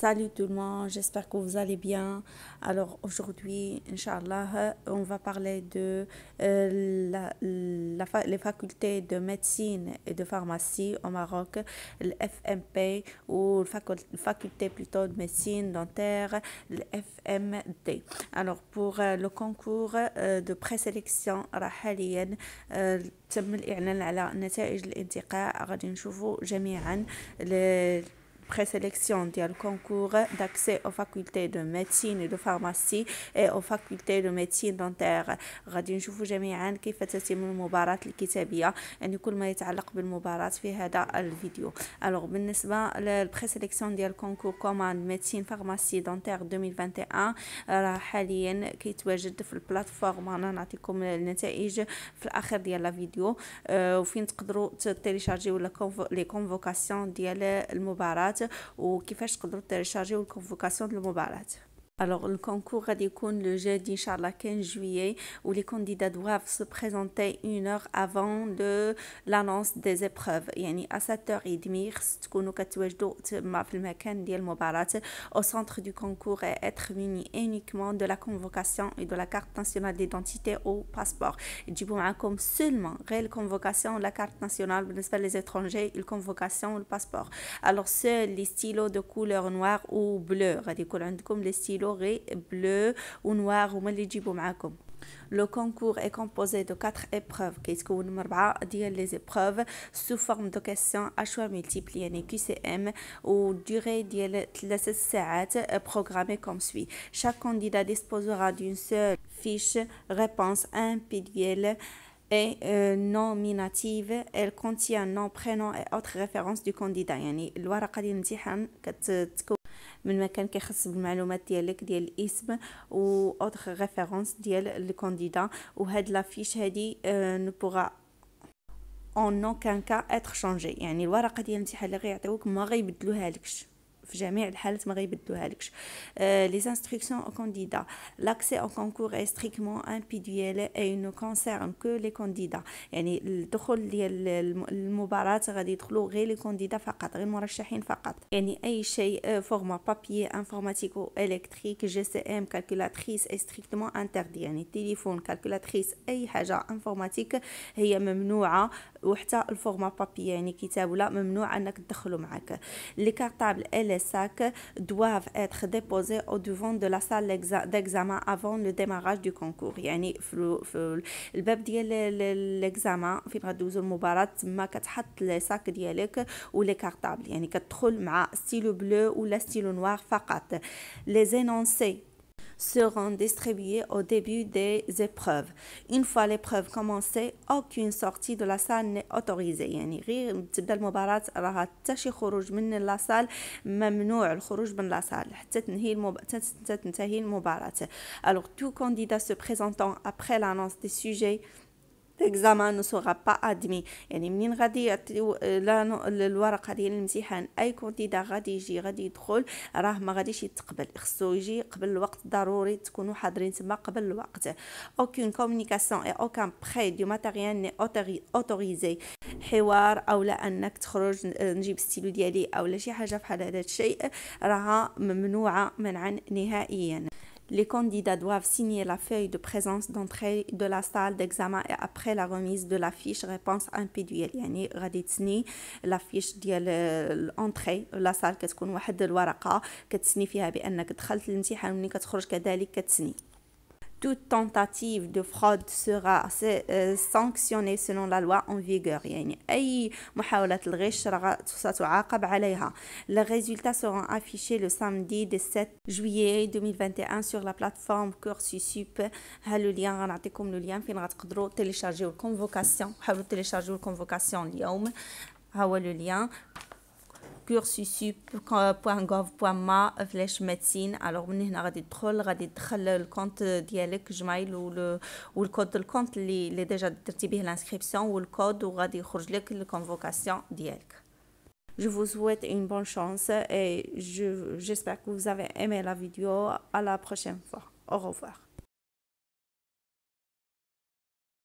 Salut tout le monde, j'espère que vous allez bien. Alors aujourd'hui, Inch'Allah, on va parler de euh, la, les facultés de médecine et de pharmacie au Maroc, le FMP ou la faculté plutôt de médecine dentaire, le FMD. Alors pour euh, le concours euh, de présélection à تم الإعلان على نتائج الانتقاء غادي نشوفوا جميعا présélection ديال الكونكور داكسي او فاكولتي دو ميديسين دو فارماسي اي او فاكولتي دو ميديسين دونتير غادي نشوفوا جميعا كيف تتم المباراة الكتابية يعني كل ما يتعلق بالمباراة في هذا الفيديو الوغ بالنسبة للبريسيليكسيون ديال الكونكور كوماند ميديسين فارماسي دونتير 2021 راه حاليا كيتواجد في البلاتفورم انا نعطيكم النتائج في الاخر ديال لا فيديو آه، وفين تقدروا تيليشارجيو لي كونفوكاسيون ديال المباراة المباراة وكيفاش تقدروا تشارجيو الكونفوكاسيون ديال المباراة Alors, le concours Radikoun le jeudi, Inch'Allah, 15 juillet, où les candidats doivent se présenter une heure avant de l'annonce des épreuves. يعني à 7h30 demi au centre du concours et être muni uniquement de la convocation et de la carte nationale d'identité ou passeport. تجيبوا comme seulement convocation convocation, la carte nationale pas les étrangers, une convocation le passeport. Alors seuls les stylos de couleur noire ou bleue غادي comme les stylos bleu ou noir ou اللي Le concours est composé de quatre épreuves, qui dire les épreuves sous forme de questions à choix multiples, yani QCM, ou durée de 3 programmée comme suit. Chaque candidat disposera d'une seule fiche réponse individuelle et euh, nominative elle contient nom prénom et autres références du candidat من مكان كيخص بالمعلومات ديالك ديال الاسم و اوتر ريفيرونس ديال كانديدا وهاد لافيش هادي نو اون نو كان كا اتر شانجي يعني الورقه ديال الامتحان اللي غيعطيوك ما غيبدلوها لكش في جميع الحالات ما غيبدلوها لكش لي انستركسيون او كانديدا لاكسي او كونكور اي دي ال اي نو كونسيرن كو لي كانديدا يعني الدخول ديال المباراه غادي يدخلوا غير لي كانديدا فقط غير المرشحين فقط يعني اي شيء فورما بابي انفورماتيكو الكتريك جي سي ام كالكولاتريس اي ستريكتمون انتردي يعني تليفون كالكولاتريس اي حاجه انفورماتيك هي ممنوعه وحتى الفورما بابي يعني كتاب ولا ممنوع انك تدخلو معاك لي كارطابل ال les sacs doivent être déposés au devant de la salle d'examen avant le démarrage du concours يعني في, الباب ديال ليكزامان فين غدوزو المباراه تما كتحط لي ساك ديالك ولي كارطابل يعني كتدخل مع ستيلو بلو ولا ستيلو نوار فقط لي زينونسي seront distribués au début des épreuves. Une fois l'épreuve commencée, aucune sortie de la salle n'est autorisée يعني تبدا خروج من ممنوع الخروج من حتى المباراة. Alors tout candidat se présentant après l'annonce des sujets ليكزامان نو سوغا با ادمي يعني منين غادي يعطيو الورق ديال الامتحان اي كونديدا غادي يجي غادي يدخل راه ما غاديش يتقبل خصو يجي قبل الوقت ضروري تكونوا حاضرين تما قبل الوقت اوكين كومونيكاسيون اي اوكان بري دو ماتيريال ني اوتوريزي حوار او لا انك تخرج نجيب ستيلو ديالي او لا شي حاجه بحال هذا الشيء راها ممنوعه منعا نهائيا Les candidats doivent signer la feuille de présence d'entrée de la salle d'examen et après la remise de la fiche réponse امبيدويال يعني غادي تسني لافيش ديال الانتري لا سال كتكون واحد الورقه كتسني فيها بانك دخلت للامتحان ومني كتخرج كذلك كتسني toute tentative de fraude sera euh, sanctionnée selon la loi en vigueur les résultats seront affichés le samedi 7 juillet 2021 sur la plateforme Cursusup ها le lien غنعطيكم le lien فين télécharger تيليشارجيو الكونفوكاسيون حاولوا الكونفوكاسيون اليوم le lien cursussup.gov.ma فلاش le compte هنا ou le غادي le le ديالك le والكود اللي ديجا ou Je vous souhaite une bonne chance et j'espère que vous avez aimé la vidéo. À la prochaine fois. Au revoir.